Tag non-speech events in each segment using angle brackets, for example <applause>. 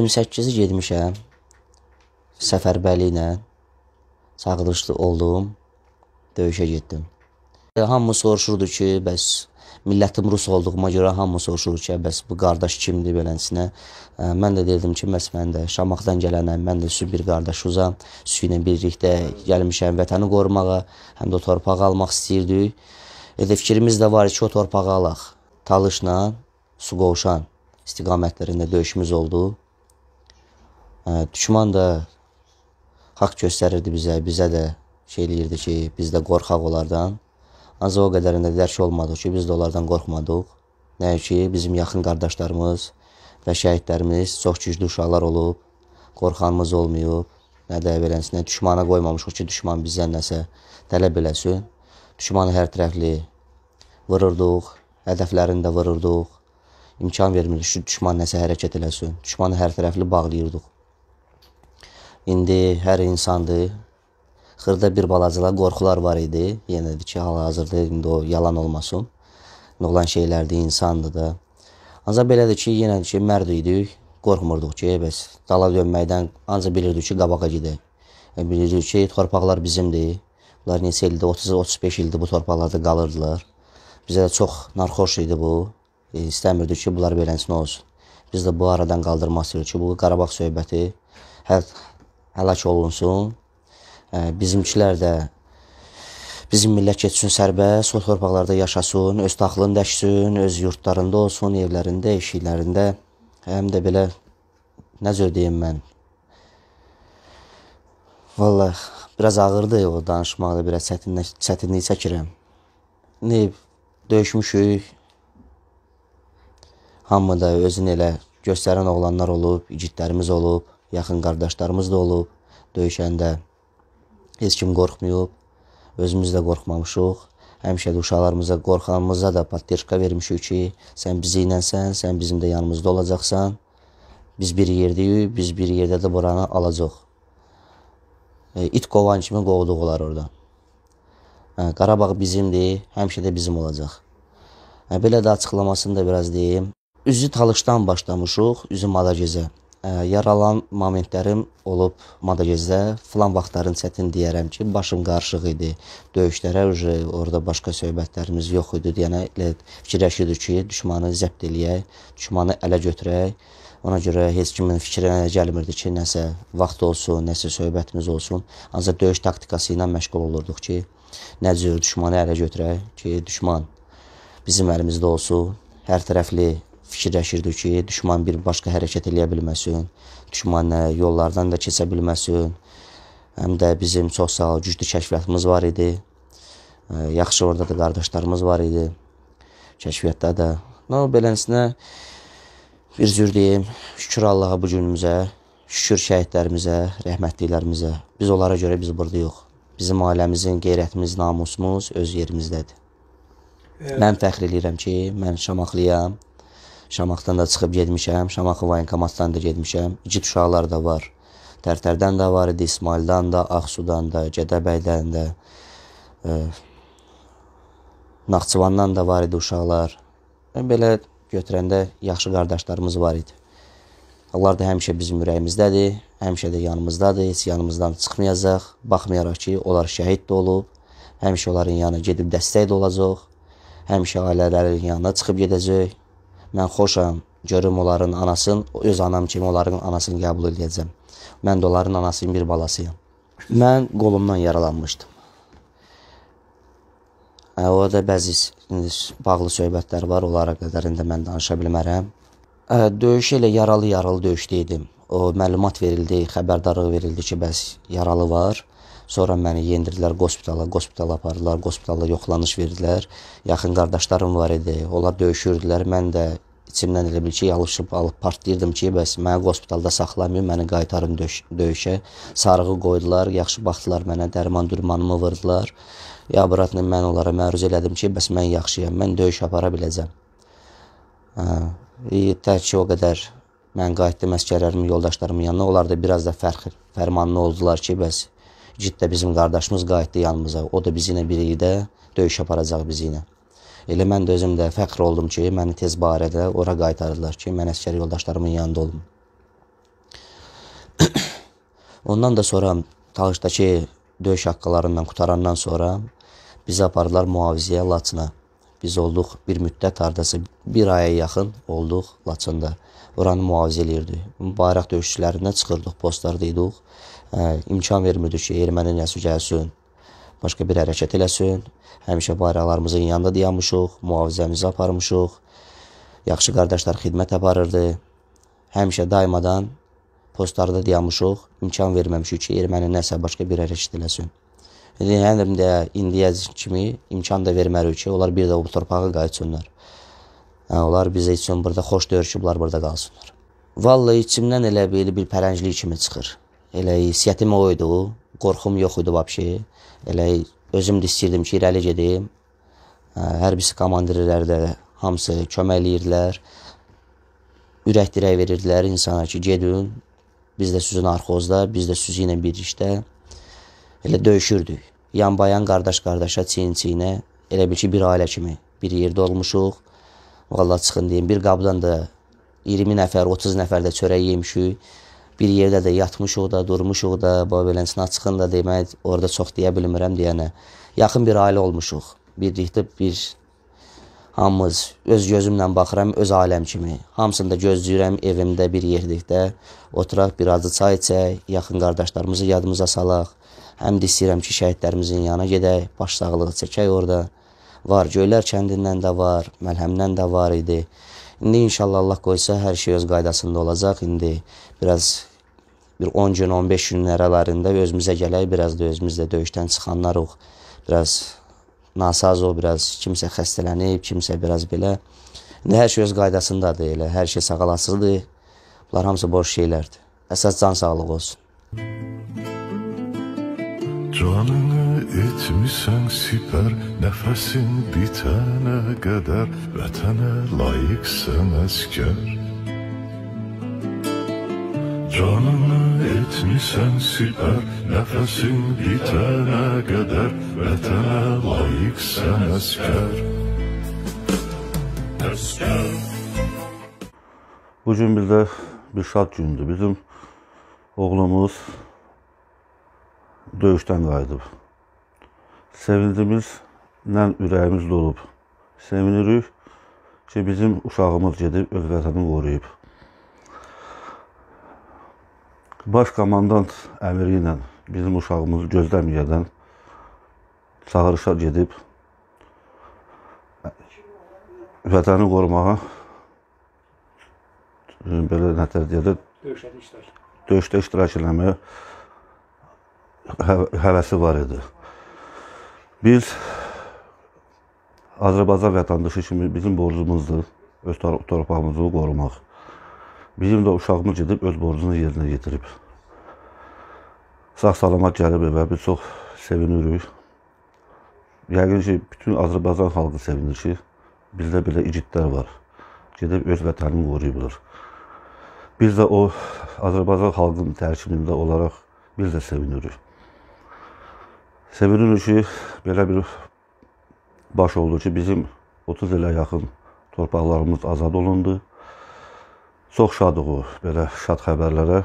28-i getmişəm. Səfərbəli ilə çağırışlı oldum. Döyüşə getdim. E, hamı soruşurdu ki, bəs millətim rus olduğuma görə hamı soruşur ki, bəs bu qardaş kimdir beləsinə. E, mən də dedim ki, bəs mən də Şamaxıdan gələnəm, mən də su bir qardaşuzam. Su ilə birlikdə gəlmişəm vətəni qorumağa, həm də o torpağı almaq istəyirdik. Elə fikrimiz də var ki, o torpağı alaq. Talışla su qovşan istiqamətlərində döyüşümüz oldu. Düşman da haqq göstərirdi bizə, bizə də şey eləyirdi ki, biz də qorxaq onlardan. Ancaq o qədərində dərk olmadıq ki, biz də onlardan qorxmadıq. Nəyə ki, bizim yaxın qardaşlarımız və şəhidlərimiz çox güclü uşaqlar olub, qorxanımız olmayıb, nə də beləsinə düşmana qoymamışıq ki, düşman bizdən nəsə tələb eləsin. Düşmanı hər tərəfli vururduq, hədəflərini də vururduq. İmkan vermirdik ki, düşman nəsə hərəkət eləsin. Düşmanı hər tərəfli bağlayırdıq. İndi hər insandır. Xırda bir balacalar qorxular var idi. Yenə də ki, hal-hazırda indi o yalan olmasın. Olan şeylərdir, insandır da. Ancaq belədir ki, yenə də ki, mərd idik. Qorxmurduq ki, bəs dala dönməkdən ancaq bilirdik ki, qabağa gedək. E, bilirdik ki, torpaqlar bizimdir. Bunlar neçə ildir, 30-35 ildir bu torpaqlarda qalırdılar. Bizə də çox narxoş idi bu. E, istəmirdik ki, bunlar beləsinə olsun. Biz də bu aradan qaldırmaq istəyirik ki, bu Qarabağ söhbəti hər həlak olunsun. Bizimkilər də bizim millət keçsin sərbəst, o torpaqlarda yaşasın, öz taxılını dəksin, öz yurtlarında olsun, evlərində, eşiklərində. Həm də belə nə cür deyim mən? Vallah, biraz ağırdı o danışmaqda, biraz çətinlik, çətinlik çəkirəm. Nə döyüşmüşük. Hamı da özün elə göstərən oğlanlar olub, igidlərimiz olub yaxın qardaşlarımız da olub döyüşəndə. Heç kim qorxmayıb. Özümüz də qorxmamışıq. Həmişə də uşaqlarımıza, qorxanımıza da patdirka vermişik ki, sən bizi ilənsən, sən bizim də yanımızda olacaqsan. Biz bir yerdəyik, biz bir yerdə də buranı alacaq. E, it qovan kimi qovduq onlar oradan. Hə, e, Qarabağ bizimdir, həmişə də bizim olacaq. Hə, belə də açıqlamasını da biraz deyim. Üzü Talışdan başlamışıq, üzü Madagezə yaralan momentlərim olub Madagezdə. Filan vaxtların çətin deyərəm ki, başım qarışıq idi. Döyüşlərə uje orada başqa söhbətlərimiz yox idi. Yəni elə fikirləşirdik ki, düşmanı zəbt eləyək, düşmanı ələ götürək. Ona görə heç kimin fikrinə gəlmirdi ki, nəsə vaxt olsun, nəsə söhbətimiz olsun. Ancaq döyüş taktikası ilə məşğul olurduq ki, nə cür düşmanı ələ götürək ki, düşman bizim əlimizdə olsun. Hər tərəfli fikirləşirdi ki, düşman bir başqa hərəkət eləyə bilməsin, düşman e, yollardan da keçə bilməsin. Həm də bizim çox sağ güclü kəşfiyyatımız var idi. E, yaxşı orada da qardaşlarımız var idi. Kəşfiyyatda da. No, beləsinə bir cür deyim, şükür Allaha bu günümüzə, şükür şəhidlərimizə, rəhmətliklərimizə. Biz onlara görə biz burada yox. Bizim ailəmizin qeyrətimiz, namusumuz öz yerimizdədir. Evet. Mən fəxr eləyirəm ki, mən Şamaxlıyam. Şamaxdan da çıxıb getmişəm, Şamaxı Vaynkomatdan da getmişəm. İgid uşaqlar da var. Tərtərdən də var idi, İsmaildan da, Ağsudan da, Gədəbəydən də. E, Naxçıvandan da var idi uşaqlar. Yəni belə götürəndə yaxşı qardaşlarımız var idi. Onlar da həmişə bizim ürəyimizdədir, həmişə də yanımızdadır, heç yanımızdan çıxmayacaq. Baxmayaraq ki, onlar şəhid də olub, həmişə onların yanına gedib dəstək də olacaq. Həmişə ailələrin yanına çıxıb gedəcək, Mən xoşam, görüm onların anasını, öz anam kimi onların anasını qəbul edəcəm. Mən də onların anasının bir balasıyam. Mən qolumdan yaralanmışdım. Ə, hə, orada bəzi bağlı söhbətlər var, onlara qədərində mən danışa bilmərəm. Ə, hə, döyüş elə yaralı-yaralı döyüşdə idim. O məlumat verildi, xəbərdarlıq verildi ki, bəs yaralı var. Sonra məni yendirdilər hospitala, hospitala apardılar, hospitala yoxlanış verdilər. Yaxın qardaşlarım var idi. Onlar döyüşürdülər, mən də İçimdən elə bil ki, yalışıb alıb partlayırdım ki, bəs məni hospitalda saxlamayın, məni qaytarın döş döyüşə. Sarığı qoydular, yaxşı baxdılar mənə, dərman dürmanımı vurdular. Ya bratla mən onlara məruz elədim ki, bəs mən yaxşıyam, mən döyüş apara biləcəm. Hə, e, tək ki, o qədər mən qayıtdım əskərlərimin, yoldaşlarımın yanına. Onlar da biraz da fərq, fərmanlı oldular ki, bəs Cid də bizim qardaşımız qayıtdı yanımıza. O da bizi ilə biri də döyüş aparacaq bizi ilə. Elə mən də özüm də fəxr oldum ki, məni tez barədə ora qaytardılar ki, mən əsgər yoldaşlarımın yanında olum. <clears throat> Ondan da sonra Talışdakı döyüş haqqalarından qutarandan sonra bizi apardılar mühafizəyə Laçına. Biz olduq bir müddət hardasa bir aya yaxın olduq Laçında. Oranı mühafizə eləyirdik. Mübarək döyüşçülərindən çıxırdıq, postlarda idik. Hə, imkan vermirdik ki, erməni nəsi gəlsin başqa bir hərəkət eləsin. Həmişə bayraqlarımızın yanında dayanmışıq, mühafizəmizi aparmışıq. Yaxşı qardaşlar xidmət aparırdı. Həmişə daymadan postlarda dayanmışıq, imkan verməmişik ki, erməni nəsə başqa bir hərəkət eləsin. İndi həm də indiyə kimi imkan da verməliyik ki, onlar bir də o torpağa qayıtsınlar. Yəni, onlar bizə üçün burada xoş döyüşüblər, burada qalsınlar. Vallahi içimdən elə belə bir pərənclik kimi çıxır elə hissiyyətim o idi, qorxum yox idi vəbşi. Elə özüm də istirdim ki, irəli gedim. Hə, Hərbisi komandirlər də hamısı köməkləyirdilər. Ürək dirək verirdilər insana ki, gedin. Biz də sizin arxozda, biz də sizi ilə birlikdə elə döyüşürdük. Yan-bayan qardaş-qardaşa, çiyin-çiyinə elə bil ki, bir ailə kimi bir yerdə olmuşuq. Valla çıxın deyim, bir qabdan da 20 nəfər, 30 nəfər də çörək yemişik bir yerdə də yatmışıq da, durmuşuq da, bu beləsinə çıxın da demək, orada çox deyə bilmirəm deyənə. Yaxın bir ailə olmuşuq. Birlikdə bir hamımız öz gözümlə baxıram öz ailəm kimi. Hamısını da gözləyirəm evimdə bir yerlikdə. Oturaq, bir azı çay içək, yaxın qardaşlarımızı yadımıza salaq. Həm də istəyirəm ki, şəhidlərimizin yanına gedək, başsağlığı çəkək orada. Var Göylər kəndindən də var, Məlhəmdən də var idi. İndi inşallah Allah qoysa hər şey öz qaydasında olacaq. İndi biraz bir 10 gün, 15 günün aralarında özümüzə gələk, biraz da özümüzdə döyüşdən çıxanlarıq. Biraz nasaz o, biraz kimsə xəstələnib, kimsə biraz belə. İndi hər şey öz qaydasındadır elə, hər şey sağalasıdır. Bunlar hamısı boş şeylərdir. Əsas can sağlığı olsun. Canını etmişsen siper Nefesin bitene kadar Vətənə layıksan asker. Canını etmişsen siper Nefesin bitene kadar Vətənə layıksan asker. Asker. Bugün gün bir də bir şad gündür. Bizim oğlumuz döyüşdən qayıdıb. Sevindimizlə ürəyimiz dolub. Sevinirik ki, bizim uşağımız gedib öz vətənini qoruyub. Baş komandant əmri ilə bizim uşağımızı gözləməyədən çağırışa gedib vətəni qorumağa e, belə nətər deyilir? Döyüşdə iştirak eləməyə həv həvəsi var idi. Biz Azərbaycan vətəndaşı kimi bizim borcumuzdur öz torpağımızı qorumaq. Bizim də uşağımız gedib öz borcunu yerinə yetirib. Sağ-salamat gəlib evə, biz çox sevinirik. Yəqin ki, bütün Azərbaycan xalqı sevinir ki, bizdə belə igidlər var. Gedib öz vətənini qoruyublar. Biz də o Azərbaycan xalqının tərkibində olaraq biz də sevinirik. Sevinirik ki, belə bir baş oldu ki, bizim 30 ilə yaxın torpaqlarımız azad olundu. Çox şadıq belə şad xəbərlərə.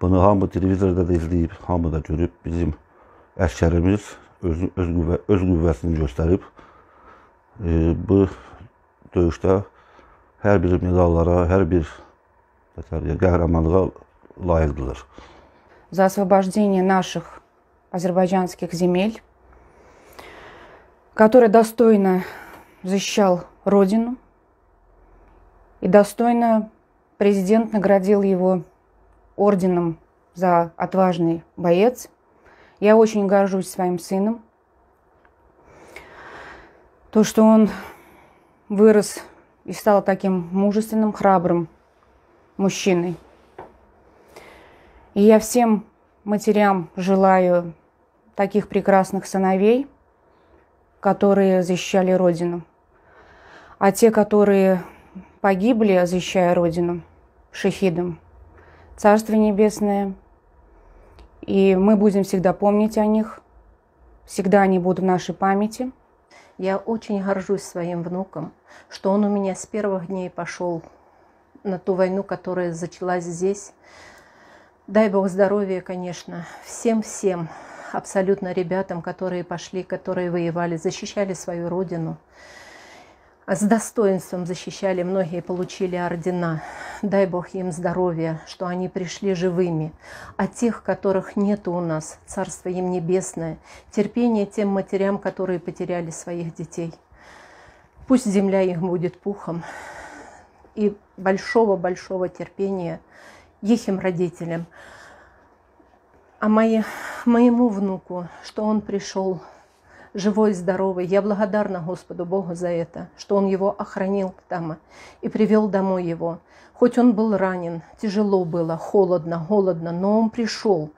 Bunu hamı televizorda da izləyib, hamı da görüb. Bizim əskərimiz öz, öz, qüvvə, öz qüvvəsini göstərib. E, bu döyüşdə hər bir medallara, hər bir qəhrəmanlığa layiqdilər. За освобождение наших азербайджанских земель, который достойно защищал Родину и достойно президент наградил его орденом за отважный боец. Я очень горжусь своим сыном. То, что он вырос и стал таким мужественным, храбрым мужчиной. И я всем матерям желаю таких прекрасных сыновей, которые защищали Родину. А те, которые погибли, защищая Родину, шахидам, Царство Небесное. И мы будем всегда помнить о них, всегда они будут в нашей памяти. Я очень горжусь своим внуком, что он у меня с первых дней пошел на ту войну, которая зачалась здесь. Дай Бог здоровья, конечно, всем-всем абсолютно ребятам, которые пошли, которые воевали, защищали свою родину. С достоинством защищали, многие получили ордена. Дай Бог им здоровья, что они пришли живыми. А тех, которых нет у нас, Царство им небесное, терпение тем матерям, которые потеряли своих детей. Пусть земля их будет пухом. И большого-большого терпения их им родителям а мои, моему внуку, что он пришел живой здоровый. Я благодарна Господу Богу за это, что Он его охранил там и привел домой его. Хоть он был ранен, тяжело было, холодно, голодно, но он пришел.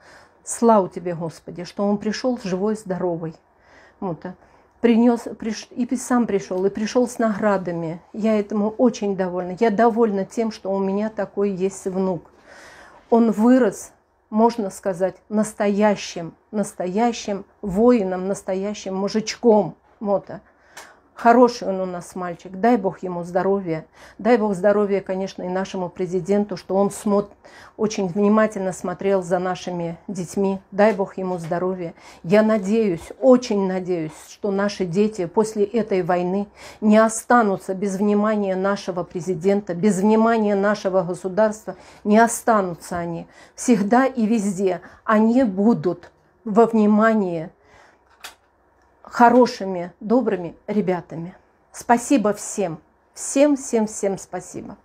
Слава тебе, Господи, что он пришел живой и здоровый. Вот. Принес, приш, и сам пришел, и пришел с наградами. Я этому очень довольна. Я довольна тем, что у меня такой есть внук. Он вырос можно сказать, настоящим, настоящим воином, настоящим мужичком. Мота. Хороший он у нас мальчик. Дай Бог ему здоровья. Дай Бог здоровья, конечно, и нашему президенту, что он смот... очень внимательно смотрел за нашими детьми. Дай Бог ему здоровья. Я надеюсь, очень надеюсь, что наши дети после этой войны не останутся без внимания нашего президента, без внимания нашего государства. Не останутся они. Всегда и везде они будут во внимании хорошими, добрыми ребятами. Спасибо всем. Всем, всем, всем спасибо.